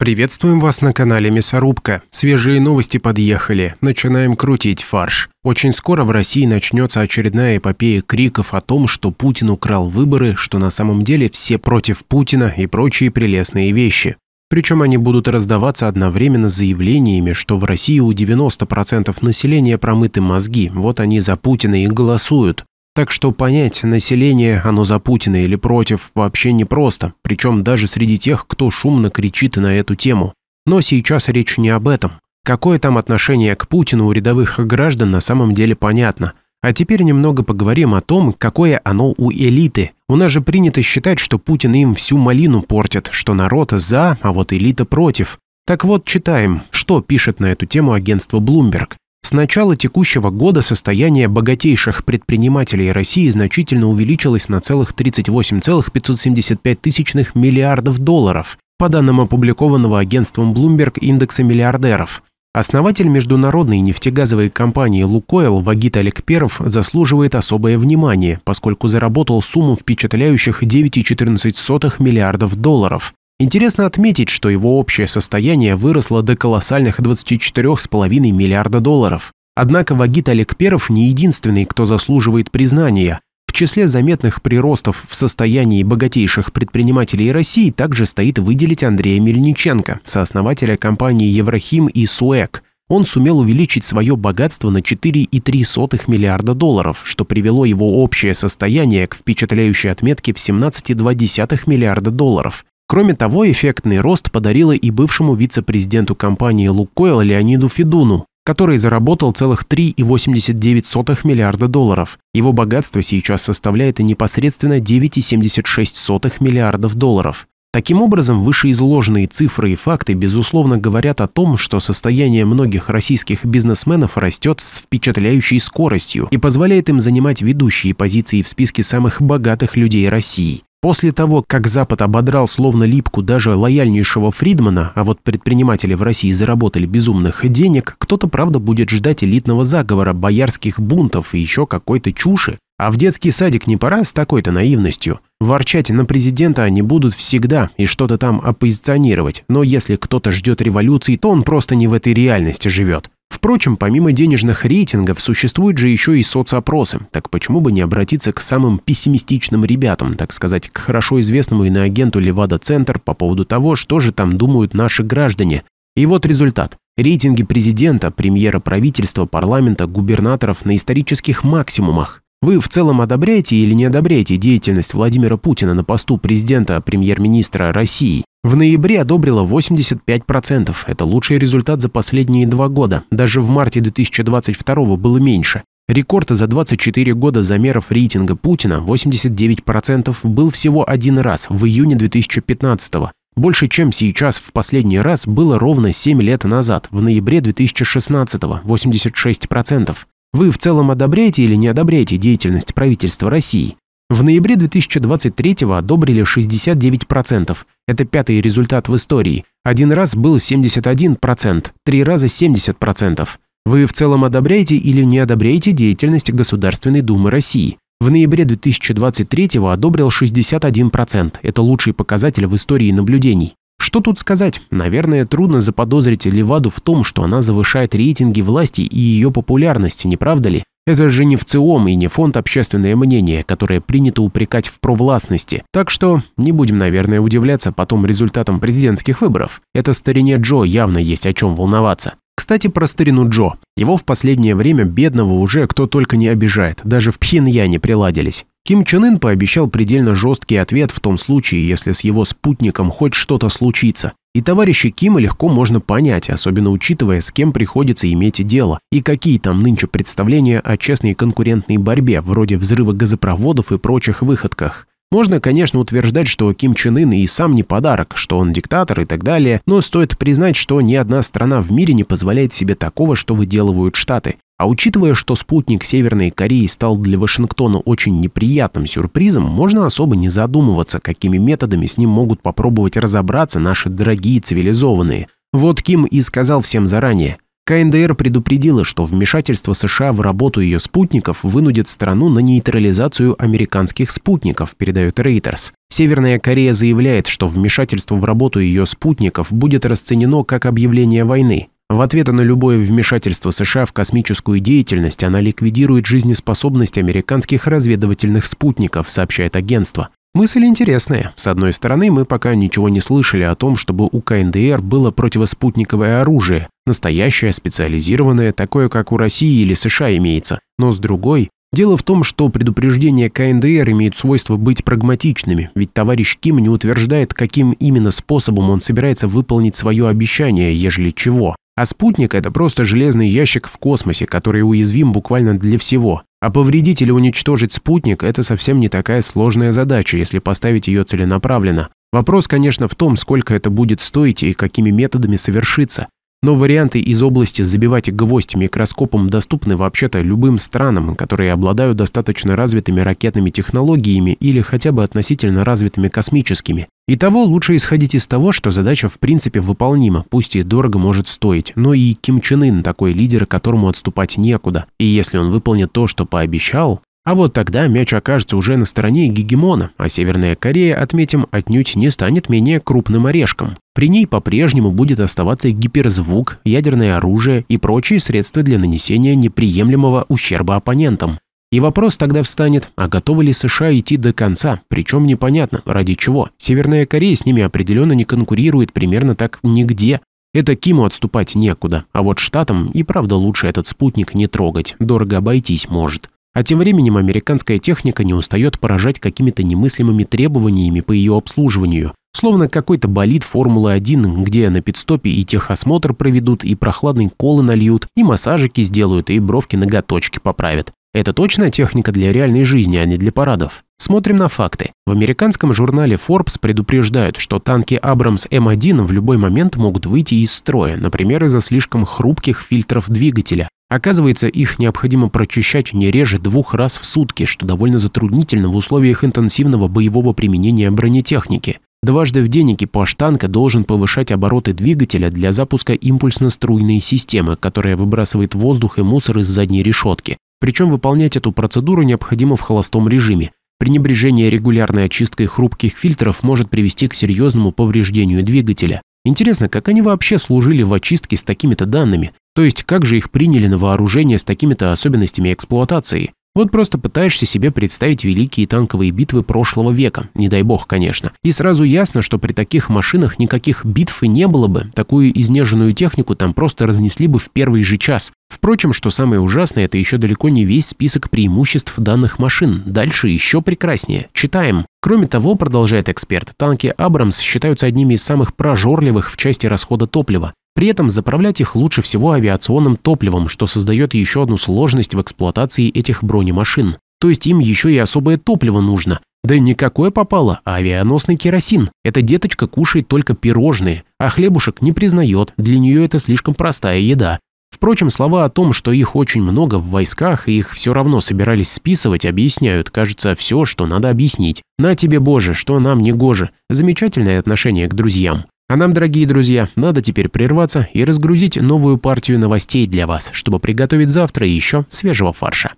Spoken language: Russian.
Приветствуем вас на канале Мясорубка. Свежие новости подъехали. Начинаем крутить фарш. Очень скоро в России начнется очередная эпопея криков о том, что Путин украл выборы, что на самом деле все против Путина и прочие прелестные вещи. Причем они будут раздаваться одновременно с заявлениями, что в России у 90% населения промыты мозги, вот они за Путина и голосуют. Так что понять, население, оно за Путина или против, вообще непросто, причем даже среди тех, кто шумно кричит на эту тему. Но сейчас речь не об этом. Какое там отношение к Путину у рядовых граждан на самом деле понятно. А теперь немного поговорим о том, какое оно у элиты. У нас же принято считать, что Путин им всю малину портит, что народ за, а вот элита против. Так вот, читаем, что пишет на эту тему агентство Bloomberg. С начала текущего года состояние богатейших предпринимателей России значительно увеличилось на целых 38,575 тысячных миллиардов долларов, по данным опубликованного агентством Bloomberg индекса миллиардеров. Основатель международной нефтегазовой компании «Лукойл» Вагит Алекперов заслуживает особое внимание, поскольку заработал сумму впечатляющих 9,14 миллиардов долларов. Интересно отметить, что его общее состояние выросло до колоссальных 24,5 миллиарда долларов. Однако Вагит Олекперов не единственный, кто заслуживает признания. В числе заметных приростов в состоянии богатейших предпринимателей России также стоит выделить Андрея Мельниченко, сооснователя компании Еврахим и «Суэк», он сумел увеличить свое богатство на 4,3 миллиарда долларов, что привело его общее состояние к впечатляющей отметке в 17,2 миллиарда долларов. Кроме того, эффектный рост подарила и бывшему вице-президенту компании «Лукойл» Леониду Федуну, который заработал целых 3,89 миллиарда долларов. Его богатство сейчас составляет и непосредственно 9,76 миллиардов долларов. Таким образом, вышеизложенные цифры и факты, безусловно, говорят о том, что состояние многих российских бизнесменов растет с впечатляющей скоростью и позволяет им занимать ведущие позиции в списке самых богатых людей России. После того, как Запад ободрал словно липку даже лояльнейшего Фридмана, а вот предприниматели в России заработали безумных денег, кто-то, правда, будет ждать элитного заговора, боярских бунтов и еще какой-то чуши. А в детский садик не пора с такой-то наивностью. Ворчать на президента они будут всегда и что-то там оппозиционировать, но если кто-то ждет революции, то он просто не в этой реальности живет. Впрочем, помимо денежных рейтингов, существуют же еще и соцопросы. Так почему бы не обратиться к самым пессимистичным ребятам, так сказать, к хорошо известному иноагенту Левада-центр по поводу того, что же там думают наши граждане. И вот результат. Рейтинги президента, премьера правительства, парламента, губернаторов на исторических максимумах. Вы в целом одобряете или не одобряете деятельность Владимира Путина на посту президента, премьер-министра России? В ноябре одобрило 85%. Это лучший результат за последние два года. Даже в марте 2022 было меньше. Рекорд за 24 года замеров рейтинга Путина 89% был всего один раз, в июне 2015 -го. Больше, чем сейчас в последний раз, было ровно 7 лет назад, в ноябре 2016 -го, 86%. Вы в целом одобряете или не одобряете деятельность правительства России? В ноябре 2023-го одобрили 69%. Это пятый результат в истории. Один раз был 71%, три раза 70%. Вы в целом одобряете или не одобряете деятельность Государственной Думы России? В ноябре 2023-го одобрил 61%. Это лучший показатель в истории наблюдений. Что тут сказать? Наверное, трудно заподозрить Леваду в том, что она завышает рейтинги власти и ее популярность, не правда ли? Это же не в ЦИОМ и не фонд «Общественное мнение», которое принято упрекать в провластности. Так что не будем, наверное, удивляться потом результатам президентских выборов. Это старине Джо явно есть о чем волноваться. Кстати, про старину Джо. Его в последнее время бедного уже кто только не обижает, даже в Пхеньяне приладились. Ким Чен Ын пообещал предельно жесткий ответ в том случае, если с его спутником хоть что-то случится. И товарища Кима легко можно понять, особенно учитывая, с кем приходится иметь дело, и какие там нынче представления о честной конкурентной борьбе, вроде взрыва газопроводов и прочих выходках. Можно, конечно, утверждать, что Ким Чен Ын и сам не подарок, что он диктатор и так далее, но стоит признать, что ни одна страна в мире не позволяет себе такого, что выделывают Штаты. А учитывая, что спутник Северной Кореи стал для Вашингтона очень неприятным сюрпризом, можно особо не задумываться, какими методами с ним могут попробовать разобраться наши дорогие цивилизованные. Вот Ким и сказал всем заранее. КНДР предупредила, что вмешательство США в работу ее спутников вынудит страну на нейтрализацию американских спутников, передает Reuters. Северная Корея заявляет, что вмешательство в работу ее спутников будет расценено как объявление войны. В ответ на любое вмешательство США в космическую деятельность она ликвидирует жизнеспособность американских разведывательных спутников, сообщает агентство. Мысль интересная. С одной стороны, мы пока ничего не слышали о том, чтобы у КНДР было противоспутниковое оружие, настоящее, специализированное, такое, как у России или США имеется. Но с другой, дело в том, что предупреждения КНДР имеют свойство быть прагматичными, ведь товарищ Ким не утверждает, каким именно способом он собирается выполнить свое обещание, ежели чего. А спутник — это просто железный ящик в космосе, который уязвим буквально для всего. А повредить или уничтожить спутник — это совсем не такая сложная задача, если поставить ее целенаправленно. Вопрос, конечно, в том, сколько это будет стоить и какими методами совершится. Но варианты из области забивать гвоздь микроскопом доступны вообще-то любым странам, которые обладают достаточно развитыми ракетными технологиями или хотя бы относительно развитыми космическими. Итого лучше исходить из того, что задача в принципе выполнима, пусть и дорого может стоить, но и Ким Чен Ын такой лидер, которому отступать некуда. И если он выполнит то, что пообещал, а вот тогда мяч окажется уже на стороне гегемона, а Северная Корея, отметим, отнюдь не станет менее крупным орешком. При ней по-прежнему будет оставаться гиперзвук, ядерное оружие и прочие средства для нанесения неприемлемого ущерба оппонентам. И вопрос тогда встанет, а готовы ли США идти до конца, причем непонятно, ради чего. Северная Корея с ними определенно не конкурирует примерно так нигде. Это Киму отступать некуда, а вот Штатам и правда лучше этот спутник не трогать, дорого обойтись может. А тем временем американская техника не устает поражать какими-то немыслимыми требованиями по ее обслуживанию, словно какой-то болид Формулы-1, где на пидстопе и техосмотр проведут, и прохладный колы нальют, и массажики сделают, и бровки ноготочки поправят. Это точная техника для реальной жизни, а не для парадов. Смотрим на факты. В американском журнале Forbes предупреждают, что танки Abrams M1 эм в любой момент могут выйти из строя, например, из-за слишком хрупких фильтров двигателя. Оказывается, их необходимо прочищать не реже двух раз в сутки, что довольно затруднительно в условиях интенсивного боевого применения бронетехники. Дважды в день экипаж танка должен повышать обороты двигателя для запуска импульсно-струйной системы, которая выбрасывает воздух и мусор из задней решетки. Причем выполнять эту процедуру необходимо в холостом режиме. Пренебрежение регулярной очисткой хрупких фильтров может привести к серьезному повреждению двигателя. Интересно, как они вообще служили в очистке с такими-то данными? То есть как же их приняли на вооружение с такими-то особенностями эксплуатации? Вот просто пытаешься себе представить великие танковые битвы прошлого века, не дай бог, конечно. И сразу ясно, что при таких машинах никаких битв и не было бы. Такую изнеженную технику там просто разнесли бы в первый же час. Впрочем, что самое ужасное, это еще далеко не весь список преимуществ данных машин. Дальше еще прекраснее. Читаем. Кроме того, продолжает эксперт, танки «Абрамс» считаются одними из самых прожорливых в части расхода топлива. При этом заправлять их лучше всего авиационным топливом, что создает еще одну сложность в эксплуатации этих бронемашин. То есть им еще и особое топливо нужно. Да и никакое попало, а авианосный керосин. Эта деточка кушает только пирожные, а хлебушек не признает, для нее это слишком простая еда. Впрочем, слова о том, что их очень много в войсках и их все равно собирались списывать, объясняют, кажется, все, что надо объяснить. На тебе, Боже, что нам не гоже. Замечательное отношение к друзьям. А нам, дорогие друзья, надо теперь прерваться и разгрузить новую партию новостей для вас, чтобы приготовить завтра еще свежего фарша.